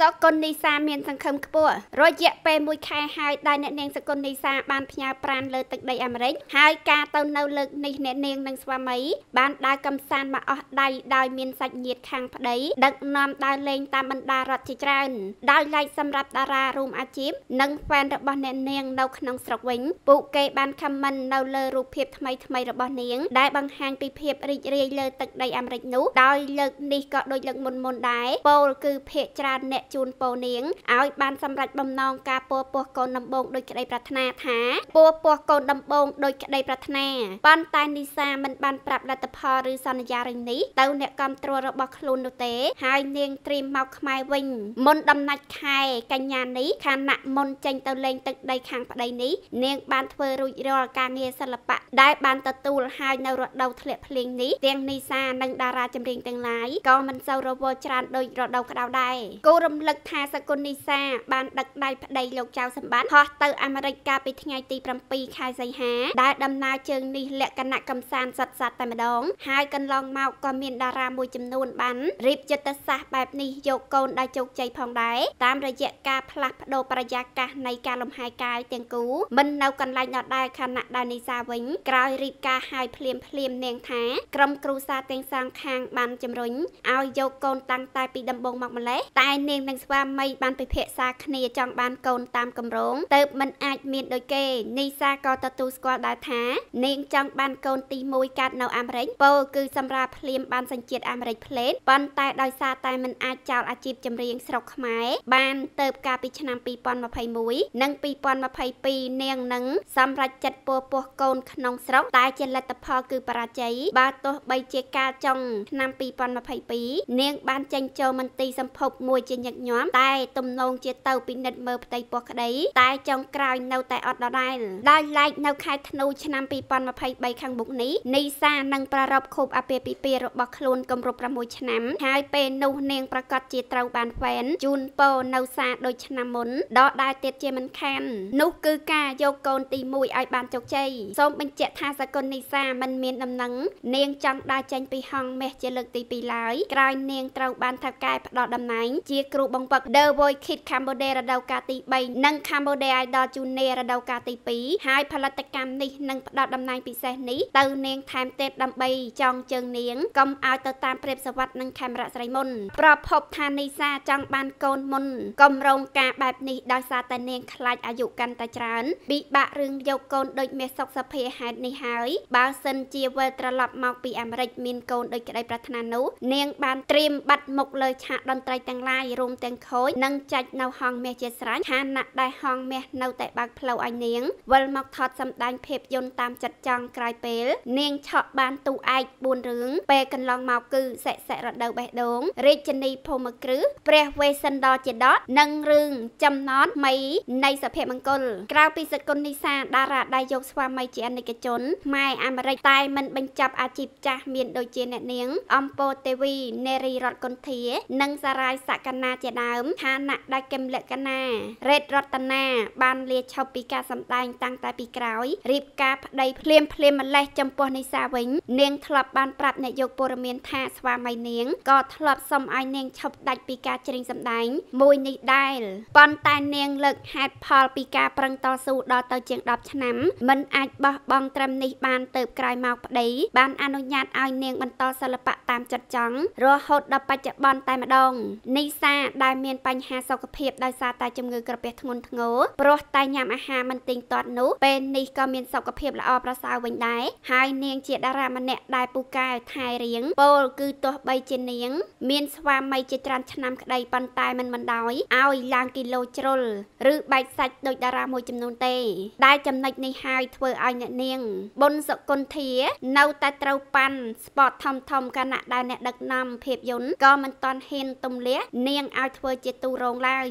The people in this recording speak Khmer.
សកុននីសាមាន សង្ឃឹមខ្ពស់រយៈពេល1ខែហើយដែលអ្នកនាងសកុននីសាបានផ្ញើប្រាណលើទឹកដីអាមេរិកហើយការទៅនៅលើកនេះអ្នកនាងនិងស្វាមីបានដើរកំសាន្តមកអស់ដៃដោយមានសាច់ញាតិខាងប្តីដឹកនាំដើរលេង តាមបណ្ដារដ្ឋជាច្រើនដោយឡែកសម្រាប់តារារួមអាជីពនិងហ្វេនរបស់អ្នកនាងនៅក្នុងស្រុកវិញពួកគេបានខមមិននៅលើរូបភាពថ្មីថ្មីរបស់នាង ដែលបង្ហាញពីភាពរីករាយលើទឹកដីអាមេរិកនោះដោយលើកនេះក៏ដូចលើកមុនមុនដែរពោលគឺភាកច្រើនអ្នកក់ជូនពរនាងឲ្យបានសម្រេចបំណងការពរពោះកូនដំបងដោយក្តី ប្រាថ្នាថាពរពោះកូនដំបងដោយក្តីប្រាថ្នាប៉ុន្តែនីសាមិនបានប្រាប់លទ្ធផលឬសន្យារឿងនេះទៅ អ្នកគ្រប់គ្រងរបស់ខ្លួននោះទេហើយនាងត្រៀមមកខ្មែរវិញមុនដំណាច់ខែកញ្ញានេះខណៈមុនចេញទៅលេងទឹកដីខាងប្តីនេះនាងបានធ្វើរួចរាល់ការងារសិល្បៈដែលបានទទួលហើយនៅរដូវធ្លាក់ភ្លៀងនេះទាំងនីសានិងតារាចម្រៀងទាំងឡាយក៏មិនសូវរវល់ច្រើនដោយរដូវក្តៅដែរគូរំរំលឹកថាសកុននីសាបានដឹកដៃប្តីលោកចៅសម្បត្តិហោះទៅអាមេរិកកាលពីថ្ងៃទី7ខែសីហាដែលដំណើរជើងនេះលក្ខណៈកំសាន្តសត្វសត្វតែម្ដងហើយកន្លងមកក៏មានតារាមួយចំនួន បានរៀបយុទ្ធសាស្ត្របែបនេះយកកូនដែលជោគជ័យផងដែរតាមរយៈការផ្លាស់ប្ដូរប្រយាកាសនៃការលំហែកាយទាំងគូមិននៅកន្លែងដដែលខណៈដែលនីសាវិញក្រោយរៀបការហើយភ្លាមភ្លាមនាងថាក្រុមគ្រូសាទាំងសាងខាងបានជំរុញឲ្យយកកូនតាំងតែ ពីដំបូងមកម្លេះតែនាងនិងស្វាមីបានពិភាក្សាគ្នាចង់បានកូនតាមកម្រងទៅមិនអាចមានដូចគេនីសាក៏ទទួលស្គាល់ដែរថានាងចង់បានកូនទី1កើតនៅអាមេរិកពោលគឺសម្រាប់ភ្លាមបានសញ្ជាតិអាមេរិកផ្លេតប៉ុន្តែដោយសារតែមិនអាចចោលអាជីពចម្រៀងស្រុកខ្មែរបានទៅកាលពីឆ្នាំ2021និង2022នាងនឹងសម្រេចចិត្តពោពោះកូនក្នុងស្រុក តែជាលទ្ធផលគឺបរាជ័យបើទោះបីជាការចុងឆ្នាំ2022នាងបានចេញចូលមន្ទីរសម្ភពមួយជាញឹកញញាំតែទំនងជាទៅពិនិត្យមើលផ្ទៃពោះក្តី តែចុងក្រោយនៅតែអត់ដដែលដោយឡែកនៅខែធ្នូឆ្នាំ2023ខាងមុខនេះនីសានឹងប្រារព្ធខួបអាពាហ៍ពិពាហ៍របស់ខ្លួនគម្រប់6ឆ្នាំហើយពេលនោះនាងប្រកាសជាត្រូវបានហ្វែនជូនពរនៅសាដូចឆ្នាំមុនដកដែរទៀតជាមិនខាននោះគឺការយកកូនទី1ឲ្យបានជោគជ័យសូមបញ្ជាក់ថាសកលនីសាមិនមានដំណឹងនាងចង់ដើរចេញពីហងមេះជាលើកទី2ឡើយក្រោយនាងត្រូវបានថៅកែផ្ដល់តំណែងជាគ្រូបង្វឹក The Voice Kid Cambodia រដូវកាលទី3និង Cambodia Idol Junior រដូវកាលទី2ហើយផលិតកម្មនេះនឹងផ្ដល់តំណែងពិសេសនេះទៅ នាង ថែមទៀតដើម្បីចងជើងនាងកុំឲ្យទៅតាមព្រាបសវត្តនិងខេមរៈស្រីមុនប្រភពថានីសាចង់បានកូនមុនកំរងការបែបនេះដោយសារតែនាងខ្លាចអាយុកាន់តែច្រើនពិបាករឿងយកកូនដូចមាសសុកសភាហេតុនេះហើយបើសិនជាវិលត្រឡប់មកពីអាមេរិកមានកូនដូចក្តីប្រាថ្នានោះនាងបានត្រៀមបាត់មុខលើឆាកតន្ត្រីទាំងឡាយរួមទាំងខូចនិងចាច់នៅហងមាសជាស្រេចឋានៈដែលហងមាសនៅតែបើកផ្លូវឲ្យនាងវិលមកថតសម្ដែងភាពយន្តតាមចិត្តចង់ក្រោយពេល នាងឆក់បានទូឯក4រឿងពេលកន្លងមកគឺសិសិរដូវបេះដូងរាជនីភូមិគ្រឹះព្រះវេស្សន្តរជាដតនិងរឿងចំណត់មីនៃសភមង្គលក្រៅពីសកុននីសាតារាដែលយកស្វាមីជាអនិកជនម៉ែអាមេរិកតែមិនបញ្ចប់អាជីពចាស់មាន ដូចជាអ្នកនាង អំពរទេវីនេរីរតគុន្ធា និងសារាយសកណាជាដើមឋានៈដែលគឹមលក្ខណារេតរតនាបានលាឈប់ពីការសម្ដែង តាំងតែពីក្រោយរៀបការប្តីភ្លាមភ្លាមម្លេះចំពោះនីសាវិញនាងធ្លាប់បានប្រាប់អ្នកយកព័រមាន ថាស្វាមីនាងក៏ធ្លាប់សុំឲ្យនាងឈប់ដាច់ពីការច្រៀងសម្ដែងមួយនេះដែរប៉ុន្តែនាងលើកហេតុផលពីការប្រឹងតស៊ូដល់ទៅ ជាង10ឆ្នាំមិនអាចបោះបង់ត្រឹមនេះបានទៅក្រោយមកប្តីបានអនុញ្ញាតឲ្យនាងបន្តសិល្បៈតាមចិត្តចង់រហូតដល់បច្ចុប្បន្នតែម្ដងនីសាដែលមានបញ្ហាសុខភាពដោយសារតែជំងឺក្រពះធ្ងន់ធ្ងរព្រោះតែញ៉ាំអាហារមិនទៀងទាត់នោះពេលនេះក៏មានសុខភាពល្អប្រសើរវិញដែរហើយនាងជាតារាម្នាក់ដែលពូកែថែរៀងពោលគឺទោះបីជានាងមានស្វាមីជាច្រើន ឆ្នាំក្តីប៉ុន្តែមិនបណ្ដោយឲ្យឡើងគីឡូជ្រុលឬបែកសាច់ដោយតារាមួយចំនួនទេដែលចំណុចនេះហើយធ្វើឲ្យអ្នកនាងប៊ុនសុគន្ធា នៅតែត្រូវប៉ាន់ស្ពតធំធំគណៈដែលអ្នកដឹកនាំភាពយន្តក៏មិនតាន់ហ៊ានទម្លាក់នាងអាចធ្វើជាទូរងឡើយ